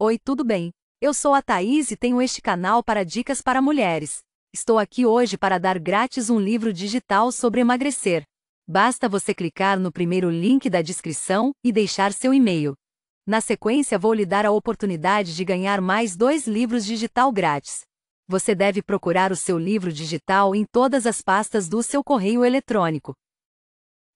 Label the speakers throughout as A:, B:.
A: Oi, tudo bem? Eu sou a Thaís e tenho este canal para dicas para mulheres. Estou aqui hoje para dar grátis um livro digital sobre emagrecer. Basta você clicar no primeiro link da descrição e deixar seu e-mail. Na sequência, vou lhe dar a oportunidade de ganhar mais dois livros digital grátis. Você deve procurar o seu livro digital em todas as pastas do seu correio eletrônico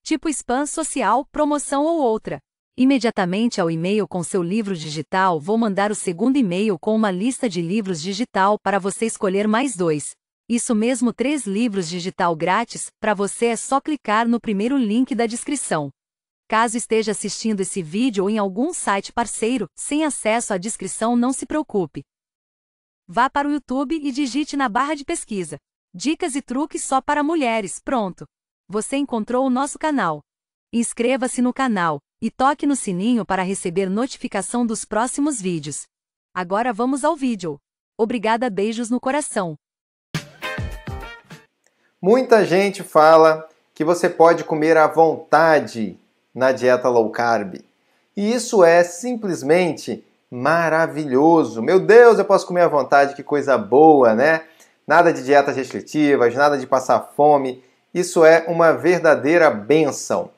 A: tipo spam social, promoção ou outra. Imediatamente ao e-mail com seu livro digital, vou mandar o segundo e-mail com uma lista de livros digital para você escolher mais dois. Isso mesmo, três livros digital grátis, para você é só clicar no primeiro link da descrição. Caso esteja assistindo esse vídeo em algum site parceiro, sem acesso à descrição, não se preocupe. Vá para o YouTube e digite na barra de pesquisa: Dicas e truques só para mulheres. Pronto! Você encontrou o nosso canal. Inscreva-se no canal e toque no sininho para receber notificação dos próximos vídeos. Agora vamos ao vídeo. Obrigada, beijos no coração.
B: Muita gente fala que você pode comer à vontade na dieta low carb. E isso é simplesmente maravilhoso. Meu Deus, eu posso comer à vontade, que coisa boa, né? Nada de dietas restritivas, nada de passar fome. Isso é uma verdadeira benção.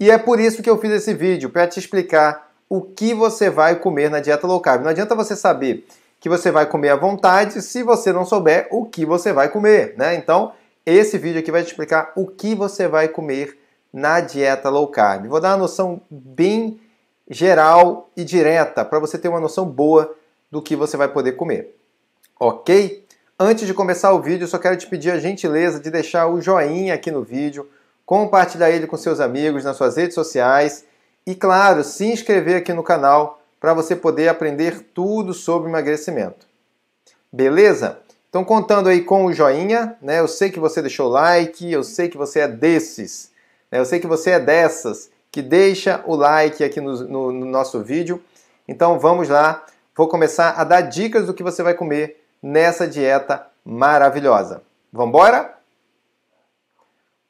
B: E é por isso que eu fiz esse vídeo, para te explicar o que você vai comer na dieta low carb. Não adianta você saber que você vai comer à vontade se você não souber o que você vai comer, né? Então, esse vídeo aqui vai te explicar o que você vai comer na dieta low carb. Vou dar uma noção bem geral e direta para você ter uma noção boa do que você vai poder comer. OK? Antes de começar o vídeo, só quero te pedir a gentileza de deixar o joinha aqui no vídeo compartilhar ele com seus amigos nas suas redes sociais e, claro, se inscrever aqui no canal para você poder aprender tudo sobre emagrecimento. Beleza? Então, contando aí com o joinha, né? Eu sei que você deixou like, eu sei que você é desses, né? eu sei que você é dessas que deixa o like aqui no, no, no nosso vídeo. Então, vamos lá. Vou começar a dar dicas do que você vai comer nessa dieta maravilhosa. Vamos embora?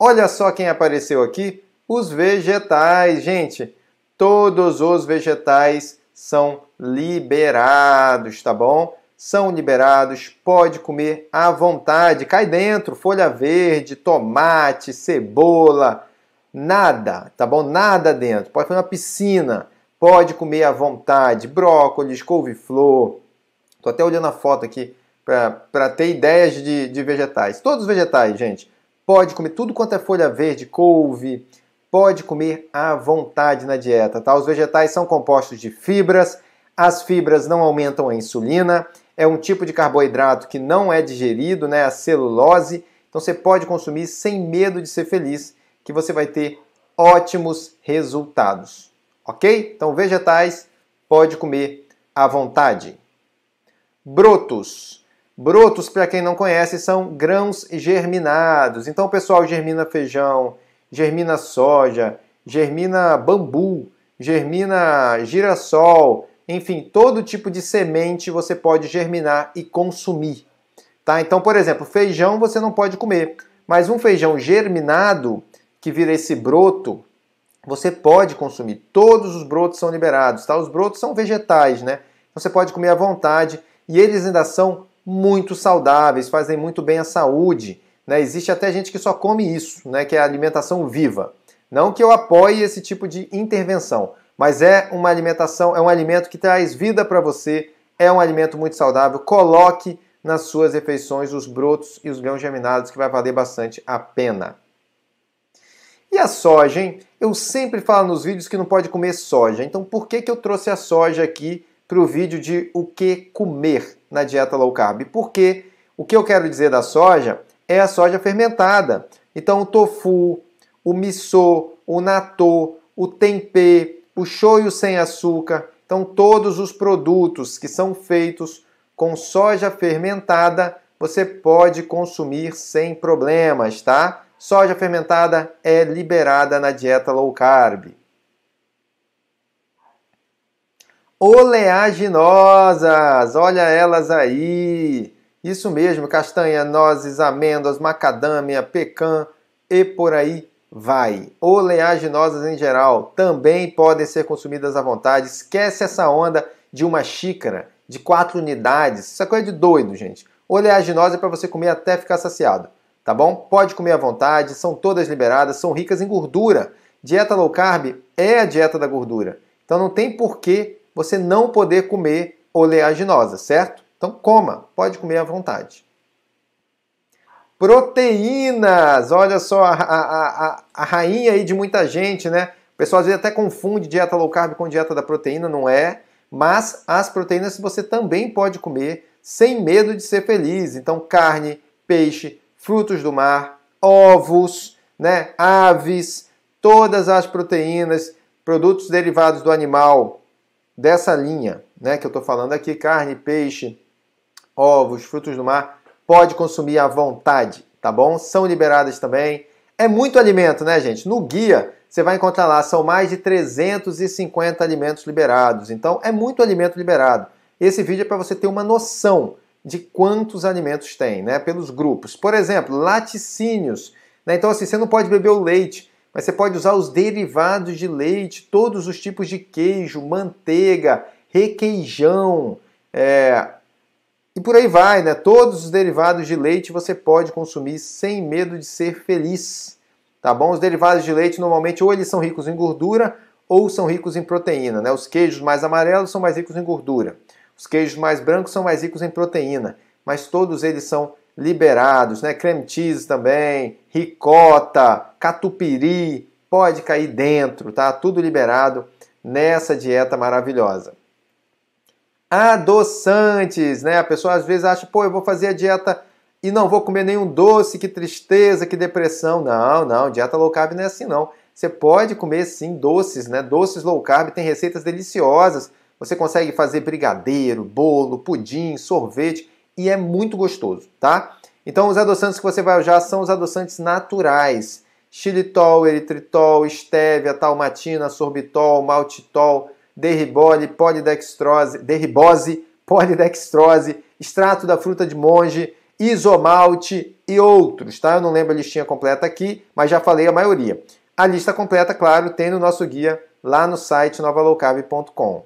B: Olha só quem apareceu aqui: os vegetais. Gente, todos os vegetais são liberados, tá bom? São liberados, pode comer à vontade. Cai dentro: folha verde, tomate, cebola, nada, tá bom? Nada dentro. Pode fazer na piscina, pode comer à vontade. Brócolis, couve-flor. Tô até olhando a foto aqui para ter ideias de, de vegetais. Todos os vegetais, gente Pode comer tudo quanto é folha verde, couve, pode comer à vontade na dieta, tá? Os vegetais são compostos de fibras, as fibras não aumentam a insulina, é um tipo de carboidrato que não é digerido, né? A celulose. Então você pode consumir sem medo de ser feliz, que você vai ter ótimos resultados. Ok? Então vegetais pode comer à vontade. Brotos. Brotos, para quem não conhece, são grãos germinados. Então, o pessoal germina feijão, germina soja, germina bambu, germina girassol, enfim, todo tipo de semente você pode germinar e consumir. Tá? Então, por exemplo, feijão você não pode comer, mas um feijão germinado, que vira esse broto, você pode consumir. Todos os brotos são liberados, tá? Os brotos são vegetais, né? Então, você pode comer à vontade e eles ainda são muito saudáveis, fazem muito bem à saúde. Né? Existe até gente que só come isso, né? que é a alimentação viva. Não que eu apoie esse tipo de intervenção, mas é uma alimentação, é um alimento que traz vida para você, é um alimento muito saudável. Coloque nas suas refeições os brotos e os grãos germinados, que vai valer bastante a pena. E a soja, hein? Eu sempre falo nos vídeos que não pode comer soja. Então por que, que eu trouxe a soja aqui para o vídeo de o que comer? na dieta low carb. Porque o que eu quero dizer da soja é a soja fermentada. Então o tofu, o miso, o natô, o tempê, o shoyu sem açúcar, então todos os produtos que são feitos com soja fermentada, você pode consumir sem problemas, tá? Soja fermentada é liberada na dieta low carb. oleaginosas. Olha elas aí. Isso mesmo, castanha, nozes, amêndoas, macadâmia, pecan e por aí vai. Oleaginosas em geral também podem ser consumidas à vontade. Esquece essa onda de uma xícara de quatro unidades. Isso é coisa de doido, gente. Oleaginosa é para você comer até ficar saciado, tá bom? Pode comer à vontade, são todas liberadas, são ricas em gordura. Dieta low carb é a dieta da gordura. Então não tem porquê você não poder comer oleaginosa, certo? Então coma, pode comer à vontade. Proteínas, olha só a, a, a, a rainha aí de muita gente, né? O pessoal às vezes até confunde dieta low carb com dieta da proteína, não é? Mas as proteínas você também pode comer sem medo de ser feliz. Então carne, peixe, frutos do mar, ovos, né? Aves, todas as proteínas, produtos derivados do animal, dessa linha, né, que eu estou falando aqui, carne, peixe, ovos, frutos do mar, pode consumir à vontade, tá bom? São liberadas também. É muito alimento, né, gente? No guia você vai encontrar lá, são mais de 350 alimentos liberados. Então é muito alimento liberado. Esse vídeo é para você ter uma noção de quantos alimentos tem, né? Pelos grupos. Por exemplo, laticínios. Né? Então, assim, você não pode beber o leite, mas você pode usar os derivados de leite, todos os tipos de queijo, manteiga, requeijão, é, e por aí vai, né? Todos os derivados de leite você pode consumir sem medo de ser feliz, tá bom? Os derivados de leite normalmente ou eles são ricos em gordura ou são ricos em proteína, né? Os queijos mais amarelos são mais ricos em gordura. Os queijos mais brancos são mais ricos em proteína, mas todos eles são liberados, né? Creme cheese também, ricota, catupiry, pode cair dentro, tá? Tudo liberado nessa dieta maravilhosa. Adoçantes, né? A pessoa às vezes acha, pô, eu vou fazer a dieta e não vou comer nenhum doce, que tristeza, que depressão. Não, não, dieta low carb não é assim não. Você pode comer sim doces, né? Doces low carb tem receitas deliciosas. Você consegue fazer brigadeiro, bolo, pudim, sorvete e é muito gostoso, tá? Então os adoçantes que você vai usar são os adoçantes naturais. Xilitol, eritritol, estévia, talmatina, sorbitol, maltitol, derribole, polidextrose, derribose, polidextrose, extrato da fruta de monge, isomalte e outros, tá? Eu não lembro a listinha completa aqui, mas já falei a maioria. A lista completa, claro, tem no nosso guia lá no site novalowcab.com.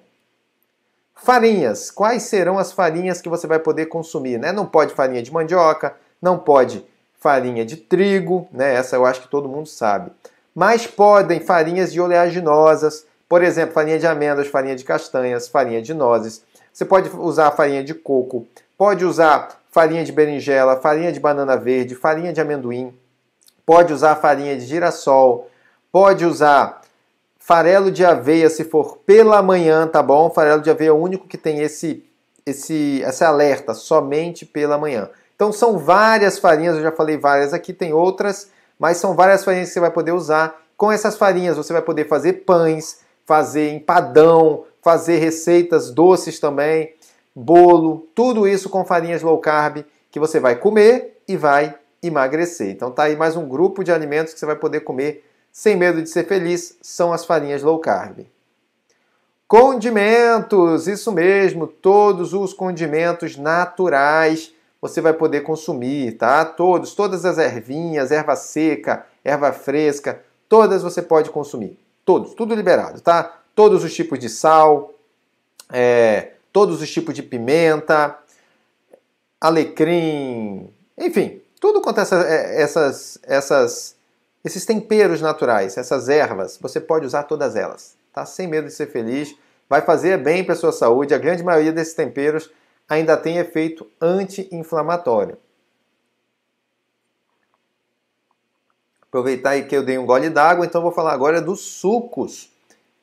B: Farinhas. Quais serão as farinhas que você vai poder consumir? Né? Não pode farinha de mandioca, não pode farinha de trigo, né? essa eu acho que todo mundo sabe. Mas podem farinhas de oleaginosas, por exemplo, farinha de amêndoas, farinha de castanhas, farinha de nozes. Você pode usar farinha de coco, pode usar farinha de berinjela, farinha de banana verde, farinha de amendoim, pode usar farinha de girassol, pode usar Farelo de aveia, se for pela manhã, tá bom? Farelo de aveia é o único que tem esse, esse, esse alerta, somente pela manhã. Então são várias farinhas, eu já falei várias aqui, tem outras, mas são várias farinhas que você vai poder usar. Com essas farinhas você vai poder fazer pães, fazer empadão, fazer receitas doces também, bolo, tudo isso com farinhas low carb que você vai comer e vai emagrecer. Então tá aí mais um grupo de alimentos que você vai poder comer sem medo de ser feliz são as farinhas low carb. Condimentos, isso mesmo, todos os condimentos naturais você vai poder consumir, tá? Todos, todas as ervinhas, erva seca, erva fresca, todas você pode consumir. Todos, tudo liberado, tá? Todos os tipos de sal, é, todos os tipos de pimenta, alecrim, enfim, tudo quanto essa, é, essas, essas esses temperos naturais, essas ervas, você pode usar todas elas, tá? Sem medo de ser feliz, vai fazer bem para sua saúde. A grande maioria desses temperos ainda tem efeito anti-inflamatório. Aproveitar aí que eu dei um gole d'água, então vou falar agora dos sucos.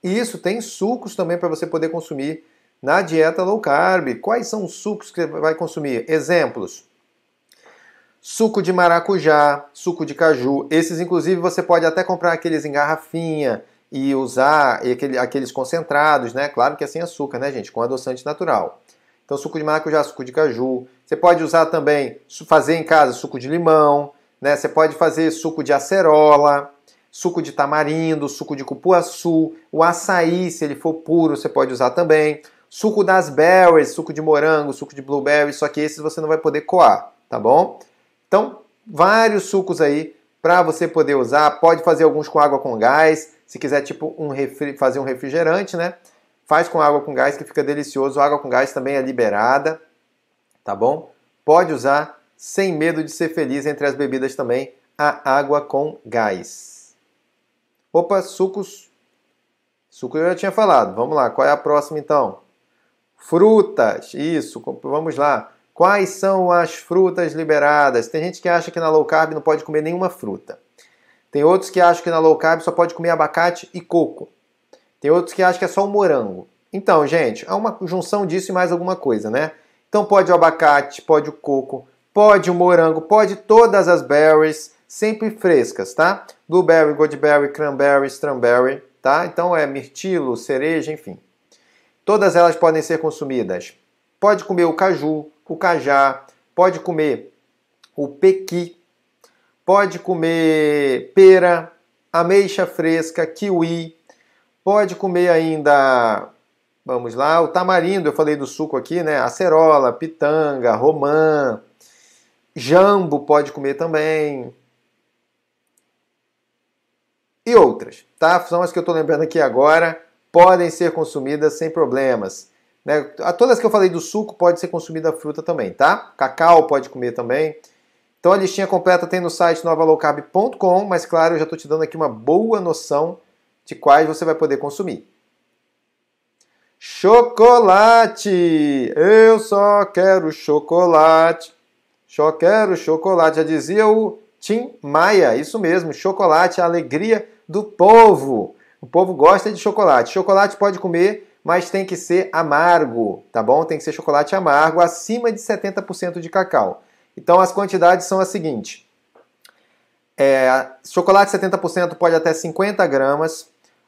B: E isso tem sucos também para você poder consumir na dieta low carb. Quais são os sucos que você vai consumir? Exemplos: suco de maracujá, suco de caju. Esses, inclusive, você pode até comprar aqueles em garrafinha e usar e aquele, aqueles concentrados, né? Claro que é sem açúcar, né, gente? Com adoçante natural. Então, suco de maracujá, suco de caju. Você pode usar também, fazer em casa suco de limão, né? Você pode fazer suco de acerola, suco de tamarindo, suco de cupuaçu, o açaí, se ele for puro, você pode usar também. Suco das berries, suco de morango, suco de blueberry, só que esses você não vai poder coar, tá bom? Então, vários sucos aí para você poder usar. Pode fazer alguns com água com gás, se quiser tipo um refri, fazer um refrigerante, né? Faz com água com gás que fica delicioso. A água com gás também é liberada, tá bom? Pode usar sem medo de ser feliz entre as bebidas também a água com gás. Opa, sucos. Suco eu já tinha falado. Vamos lá, qual é a próxima então? Frutas. Isso, vamos lá. Quais são as frutas liberadas? Tem gente que acha que na low carb não pode comer nenhuma fruta. Tem outros que acham que na low carb só pode comer abacate e coco. Tem outros que acham que é só o um morango. Então, gente, é uma junção disso e mais alguma coisa, né? Então pode o abacate, pode o coco, pode o morango, pode todas as berries, sempre frescas, tá? Blueberry, goldberry, cranberry, strawberry, tá? Então é mirtilo, cereja, enfim. Todas elas podem ser consumidas. Pode comer o caju, o cajá, pode comer o pequi, pode comer pera, ameixa fresca, kiwi, pode comer ainda, vamos lá, o tamarindo, eu falei do suco aqui, né? Acerola, pitanga, romã, jambo pode comer também. E outras, tá? São as que eu estou lembrando aqui agora, podem ser consumidas sem problemas. Né? Todas que eu falei do suco pode ser consumida a fruta também, tá? Cacau pode comer também. Então a listinha completa tem no site novalowcarb.com, mas claro, eu já estou te dando aqui uma boa noção de quais você vai poder consumir. Chocolate! Eu só quero chocolate. Só quero chocolate. Já dizia o Tim Maia, isso mesmo, chocolate, é a alegria do povo. O povo gosta de chocolate. Chocolate pode comer mas tem que ser amargo, tá bom? Tem que ser chocolate amargo, acima de 70% de cacau. Então as quantidades são as seguintes: é, chocolate 70% pode até 50 gramas,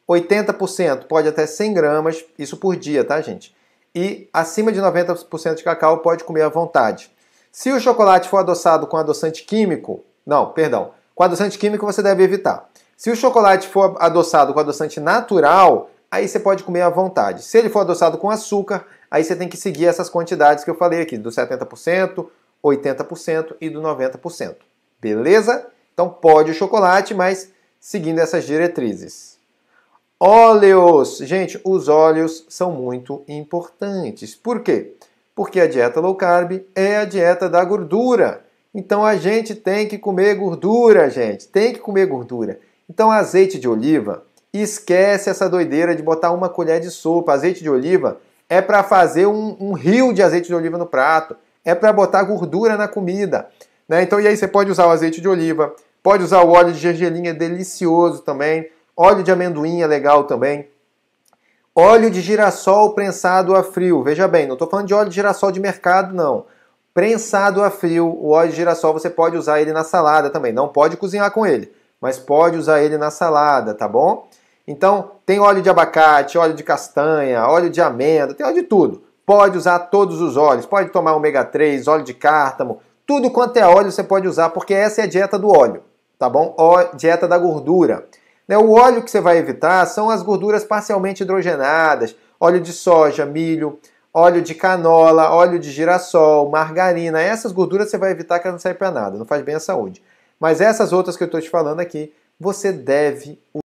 B: 80% pode até 100 gramas, isso por dia, tá, gente? E acima de 90% de cacau pode comer à vontade. Se o chocolate for adoçado com adoçante químico, não, perdão, com adoçante químico você deve evitar. Se o chocolate for adoçado com adoçante natural, aí você pode comer à vontade. Se ele for adoçado com açúcar, aí você tem que seguir essas quantidades que eu falei aqui, do 70%, 80% e do 90%. Beleza? Então pode o chocolate, mas seguindo essas diretrizes. Óleos. Gente, os óleos são muito importantes. Por quê? Porque a dieta low carb é a dieta da gordura. Então a gente tem que comer gordura, gente. Tem que comer gordura. Então azeite de oliva, esquece essa doideira de botar uma colher de sopa. Azeite de oliva é para fazer um, um, rio de azeite de oliva no prato, é para botar gordura na comida. Né? Então, e aí você pode usar o azeite de oliva, pode usar o óleo de gergelim, é delicioso também. Óleo de amendoim é legal também. Óleo de girassol prensado a frio. Veja bem, não estou falando de óleo de girassol de mercado, não. Prensado a frio, o óleo de girassol você pode usar ele na salada também. Não pode cozinhar com ele, mas pode usar ele na salada, tá bom? Então, tem óleo de abacate, óleo de castanha, óleo de amêndoa, tem óleo de tudo. Pode usar todos os óleos, pode tomar ômega 3, óleo de cártamo, tudo quanto é óleo você pode usar, porque essa é a dieta do óleo, tá bom? Ó dieta da gordura. Né? O óleo que você vai evitar são as gorduras parcialmente hidrogenadas, óleo de soja, milho, óleo de canola, óleo de girassol, margarina. Essas gorduras você vai evitar que elas não servem para nada, não faz bem à saúde. Mas essas outras que eu estou te falando aqui, você deve